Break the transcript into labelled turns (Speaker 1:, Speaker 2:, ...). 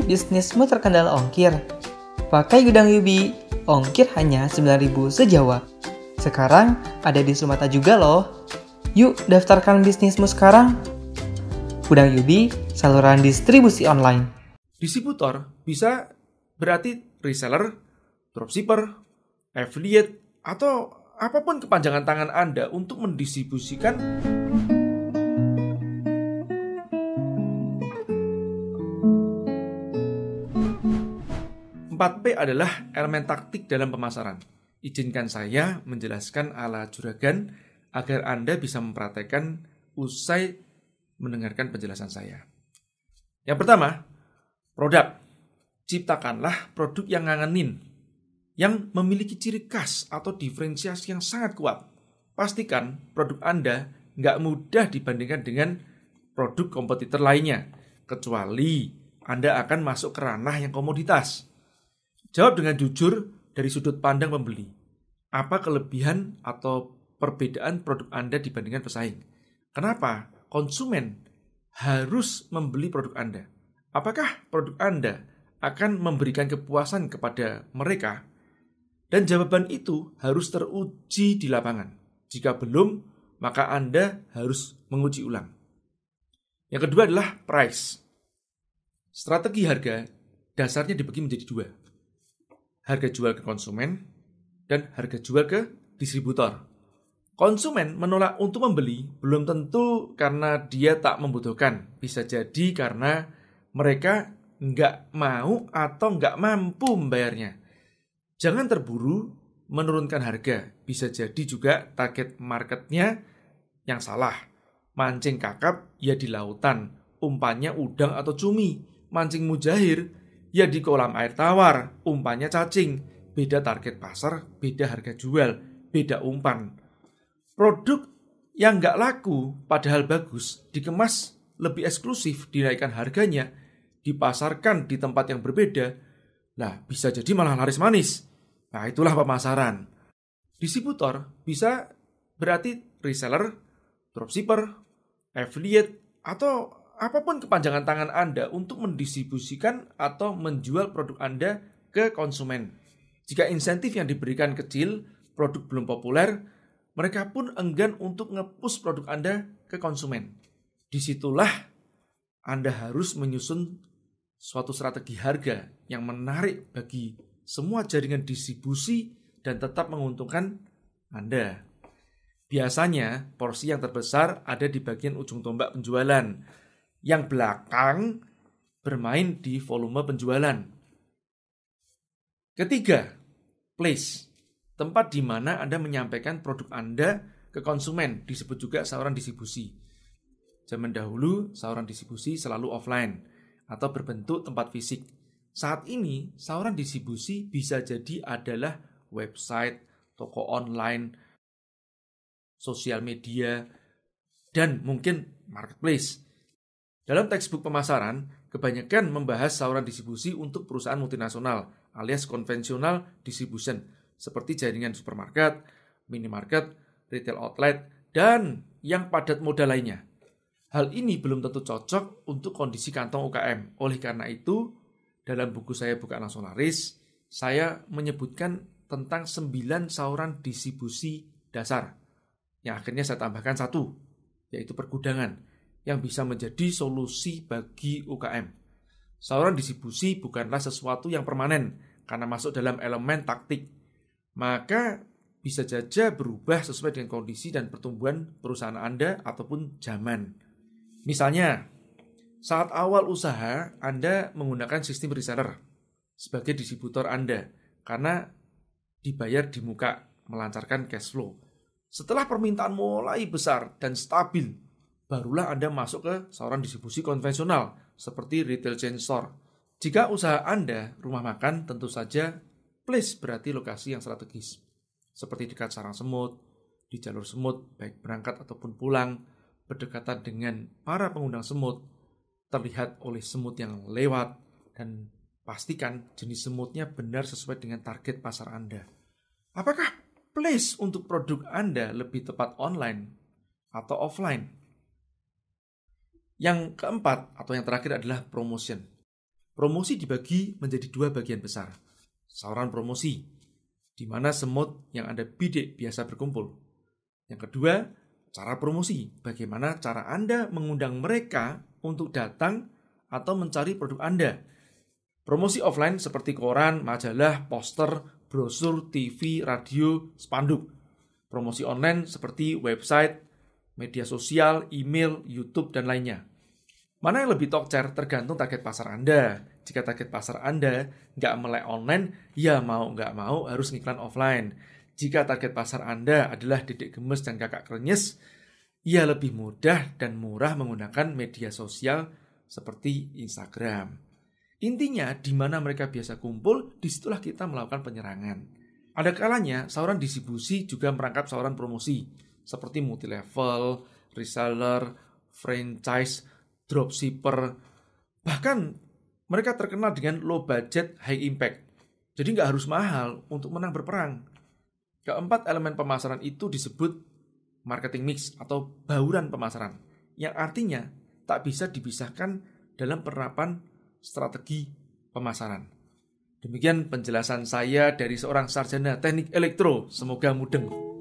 Speaker 1: bisnismu terkendala ongkir? Pakai gudang Yubi, ongkir hanya 9.000 sejawa. Sekarang ada di Sumatera juga loh. Yuk daftarkan bisnismu sekarang. Gudang Yubi, saluran distribusi online. Distributor bisa berarti reseller, dropshipper, affiliate, atau apapun kepanjangan tangan Anda untuk mendistribusikan 4P adalah elemen taktik dalam pemasaran. Izinkan saya menjelaskan ala juragan agar Anda bisa mempraktekkan usai mendengarkan penjelasan saya. Yang pertama, produk. Ciptakanlah produk yang ngangenin, yang memiliki ciri khas atau diferensiasi yang sangat kuat. Pastikan produk Anda nggak mudah dibandingkan dengan produk kompetitor lainnya, kecuali Anda akan masuk ke ranah yang komoditas. Jawab dengan jujur dari sudut pandang pembeli. Apa kelebihan atau perbedaan produk Anda dibandingkan pesaing? Kenapa konsumen harus membeli produk Anda? Apakah produk Anda akan memberikan kepuasan kepada mereka? Dan jawaban itu harus teruji di lapangan. Jika belum, maka Anda harus menguji ulang. Yang kedua adalah price. Strategi harga dasarnya dibagi menjadi dua harga jual ke konsumen, dan harga jual ke distributor. Konsumen menolak untuk membeli belum tentu karena dia tak membutuhkan, bisa jadi karena mereka nggak mau atau nggak mampu membayarnya. Jangan terburu menurunkan harga, bisa jadi juga target marketnya yang salah. Mancing kakap ya di lautan, umpannya udang atau cumi, mancing mujahir Ya di kolam air tawar, umpannya cacing. Beda target pasar, beda harga jual, beda umpan. Produk yang nggak laku padahal bagus, dikemas lebih eksklusif, dinaikkan harganya, dipasarkan di tempat yang berbeda, lah bisa jadi malah laris manis. Nah itulah pemasaran. Distributor bisa berarti reseller, dropshipper, affiliate, atau apapun kepanjangan tangan Anda untuk mendistribusikan atau menjual produk Anda ke konsumen. Jika insentif yang diberikan kecil, produk belum populer, mereka pun enggan untuk ngepus produk Anda ke konsumen. Disitulah Anda harus menyusun suatu strategi harga yang menarik bagi semua jaringan distribusi dan tetap menguntungkan Anda. Biasanya, porsi yang terbesar ada di bagian ujung tombak penjualan, yang belakang bermain di volume penjualan. Ketiga, place, tempat di mana Anda menyampaikan produk Anda ke konsumen, disebut juga saluran distribusi. Zaman dahulu, saluran distribusi selalu offline atau berbentuk tempat fisik. Saat ini, saluran distribusi bisa jadi adalah website, toko online, sosial media, dan mungkin marketplace. Dalam textbook pemasaran, kebanyakan membahas saluran distribusi untuk perusahaan multinasional alias konvensional distribution seperti jaringan supermarket, minimarket, retail outlet, dan yang padat modal lainnya. Hal ini belum tentu cocok untuk kondisi kantong UKM. Oleh karena itu, dalam buku saya Buka Nasionalis, saya menyebutkan tentang 9 saluran distribusi dasar. Yang akhirnya saya tambahkan satu, yaitu pergudangan yang bisa menjadi solusi bagi UKM. Saluran distribusi bukanlah sesuatu yang permanen karena masuk dalam elemen taktik. Maka bisa saja berubah sesuai dengan kondisi dan pertumbuhan perusahaan Anda ataupun zaman. Misalnya, saat awal usaha Anda menggunakan sistem reseller sebagai distributor Anda karena dibayar di muka melancarkan cash flow. Setelah permintaan mulai besar dan stabil, barulah Anda masuk ke saluran distribusi konvensional seperti retail chain store. Jika usaha Anda rumah makan, tentu saja place berarti lokasi yang strategis. Seperti dekat sarang semut, di jalur semut, baik berangkat ataupun pulang, berdekatan dengan para pengundang semut, terlihat oleh semut yang lewat, dan pastikan jenis semutnya benar sesuai dengan target pasar Anda. Apakah place untuk produk Anda lebih tepat online atau offline? Yang keempat atau yang terakhir adalah promotion. Promosi dibagi menjadi dua bagian besar. Saluran promosi, di mana semut yang Anda bidik biasa berkumpul. Yang kedua, cara promosi, bagaimana cara Anda mengundang mereka untuk datang atau mencari produk Anda. Promosi offline seperti koran, majalah, poster, brosur, TV, radio, spanduk. Promosi online seperti website, media sosial, email, YouTube, dan lainnya. Mana yang lebih tokcer tergantung target pasar Anda. Jika target pasar Anda nggak melek online, ya mau nggak mau harus ngiklan offline. Jika target pasar Anda adalah dedek gemes dan kakak krenyes, ya lebih mudah dan murah menggunakan media sosial seperti Instagram. Intinya, di mana mereka biasa kumpul, disitulah kita melakukan penyerangan. Ada kalanya, sauran distribusi juga merangkap sauran promosi, seperti multilevel, reseller, franchise, dropshipper, bahkan mereka terkenal dengan low budget high impact. Jadi nggak harus mahal untuk menang berperang. Keempat elemen pemasaran itu disebut marketing mix atau bauran pemasaran, yang artinya tak bisa dipisahkan dalam penerapan strategi pemasaran. Demikian penjelasan saya dari seorang sarjana teknik elektro. Semoga mudeng.